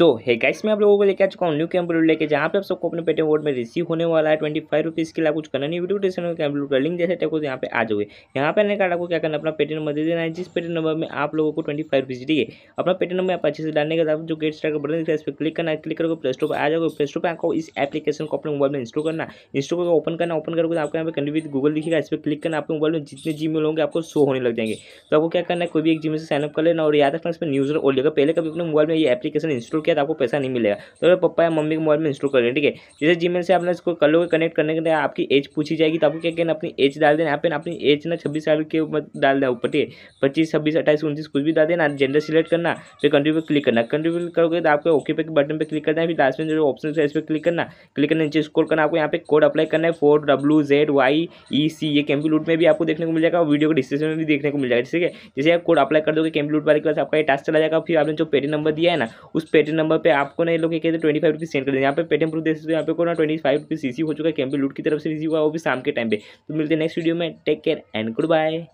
सो है गाइस मैं आप लोगों को लेकर आ चुका हूँ न्यू कैम्पलूट लेके जहाँ पे आप सबको अपने पेटीएम वोट में रिसीव होने वाला है ट्वेंटी फाइव रुपीज़ के लिए कुछ करना नहीं वीडियो डिस्क्रिप्शन कैम्पलूट का लिंक जैसे टेको यहाँ पे आ जाओगे यहाँ पे आने का आपको क्या करना अपना पेटीएम नंबर दे देना है जिस पेटीएम नंबर में आप लोगों को ट्वेंटी फाइव रुपीज़ ठीक है अपना पेटीएम नंबर आप अच्छे से डालने के बाद जो गेट स्टार का बटन दिखता है इस पर क्लिक करना क्लिक करके प्ले स्टोर पर आ जाओगे प्ले स्टोर पर आपको इस एप्लीकेशन को अपने मोबाइल में इंस्टॉल करना इंस्टॉल करके ओपन करना ओपन करके आपको यहाँ पर कंडी गूगल दिखेगा इस पर क्लिक करना आपके मोबाइल में जितने जी मेल होंगे आपको शो होने लग जाएंगे तो आपको क्या करना है कोई भी एक जी से साइनअप कर लेना और याद रखना इस पर न्यूज़ और पहले कभी अपने मोबाइल में ये एप्लीकेशन इंस्टॉल किया तो आपको पैसा नहीं मिलेगा तो पप्पा या मम्मी के मोबाइल में इंस्टॉल कर लें ठीक है जैसे जी से आपने इसको कर लोगे कनेक्ट करने के लिए आपकी एज पूछी जाएगी तो आपको क्या कहना अपनी एज डाल देना यहाँ पे अपनी एज ना छब्बीस साल के ऊपर डाल देना ऊपर ठीक है पच्चीस छब्बीस अट्ठाईस उन्तीस कुछ भी डाल देना जेंडर सिलेक्ट करना फिर कंट्री पर क्लिक करना कंट्री पर करोगे तो आपको ओके पे बटन पर क्लिक करना है फिर लास्ट में जो ऑप्शन है इस पर क्लिक करना क्लिक करना नीचे स्कोर करना आपको यहाँ पे कोड अप्लाई करना है four W Z Y E C ये कैम्पी लूट में भी आपको देखने को मिल जाएगा वीडियो को डिस्क्रिप्शन में भी देखने को मिल जाएगा ठीक है जैसे आप कोड अप्लाई कर दोगे कैम्पी लूट वाले के पास आपका ये टास्क चला जाएगा फिर आपने जो पेटी नंबर दिया है ना उस पेट पेटीएम नंबर पे आपको ना ये लोग कहते ट्वेंटी फाइव रुपीज़ सेंड कर देंगे यहाँ पे पेटीएम प्रूफ दे सकते हो यहाँ पे को ना ट्वेंटी फाइव रुपीज़ सी हो चुका है कैम्पी लूट की तरफ से रिसीव हुआ वो भी शाम के टाइम पे तो मिलते हैं नेक्स्ट वीडियो में take care and good bye